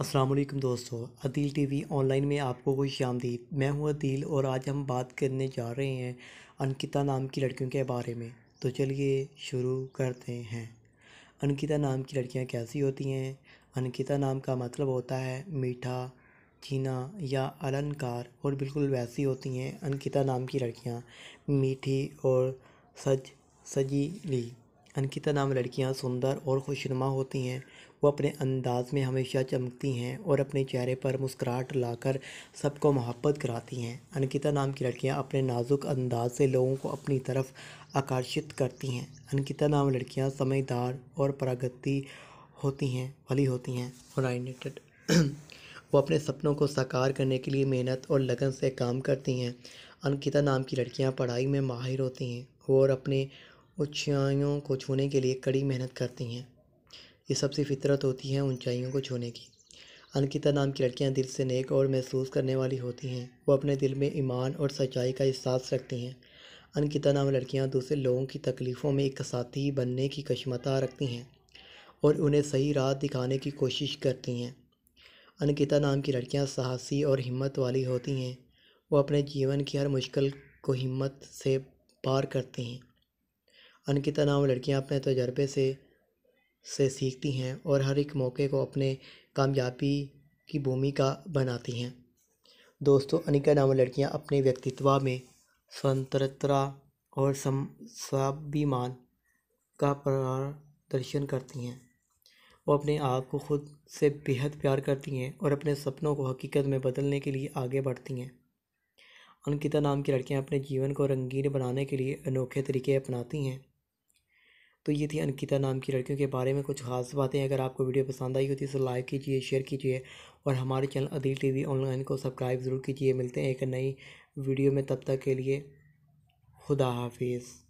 असलम दोस्तों Adeel TV online में आपको खुश आमदीद मैं हूं अदील और आज हम बात करने जा रहे हैं अनकिता नाम की लड़कियों के बारे में तो चलिए शुरू करते हैं अनकिता नाम की लड़कियां कैसी होती हैं अनकिता नाम का मतलब होता है मीठा चीना या अलंकार और बिल्कुल वैसी होती हैं अनकिता नाम की लड़कियाँ मीठी और सज सजीली अनकिता नाम लड़कियां सुंदर और खुशनुमा होती हैं वो अपने अंदाज में हमेशा चमकती हैं और अपने चेहरे पर मुस्कुराहट लाकर सबको मोहब्बत कराती हैं अनकिता नाम की लड़कियां अपने नाजुक अंदाज से लोगों को अपनी तरफ आकर्षित करती हैं अनकिता नाम लड़कियां समझदार और प्रगति होती हैं भली होती हैं और वो अपने सपनों को साकार करने के लिए मेहनत और लगन से काम करती हैं अनकिता नाम की लड़कियां पढ़ाई में माहिर होती हैं और अपने ऊँचाइयों को छूने के लिए कड़ी मेहनत करती हैं ये सबसे फितरत होती है ऊँचाइयों को छूने की अंकिता नाम की लड़कियां दिल से नेक और महसूस करने वाली होती हैं वो अपने दिल में ईमान और सच्चाई का एहसास रखती हैं अनकिता नाम लड़कियां दूसरे लोगों की तकलीफ़ों में एक साथी बनने की कशमता रखती हैं और उन्हें सही राह दिखाने की कोशिश करती हैं अनकिता नाम की लड़कियां साहसी और हिम्मत वाली होती हैं वो अपने जीवन की हर मुश्किल को हिम्मत से पार करती हैं अनकिता नाम लड़कियां अपने तजर्बे से से सीखती हैं और हर एक मौके को अपने कामयाबी की भूमिका बनाती हैं दोस्तों अनिका नाम लड़कियां अपने व्यक्तित्व में स्वतंत्रता और स्वाभिमान का प्रदर्शन करती हैं वो अपने आप को खुद से बेहद प्यार करती हैं और अपने सपनों को हकीकत में बदलने के लिए आगे बढ़ती हैं अंकिता नाम की लड़कियां अपने जीवन को रंगीन बनाने के लिए अनोखे तरीके अपनाती हैं तो ये थी अंकिता नाम की लड़कियों के बारे में कुछ खास बातें अगर आपको वीडियो पसंद आई हो तो इसे लाइक कीजिए शेयर कीजिए और हमारे चैनल अदील टीवी ऑनलाइन को सब्सक्राइब ज़रूर कीजिए मिलते हैं एक नई वीडियो में तब तक के लिए खुदा हाफिज़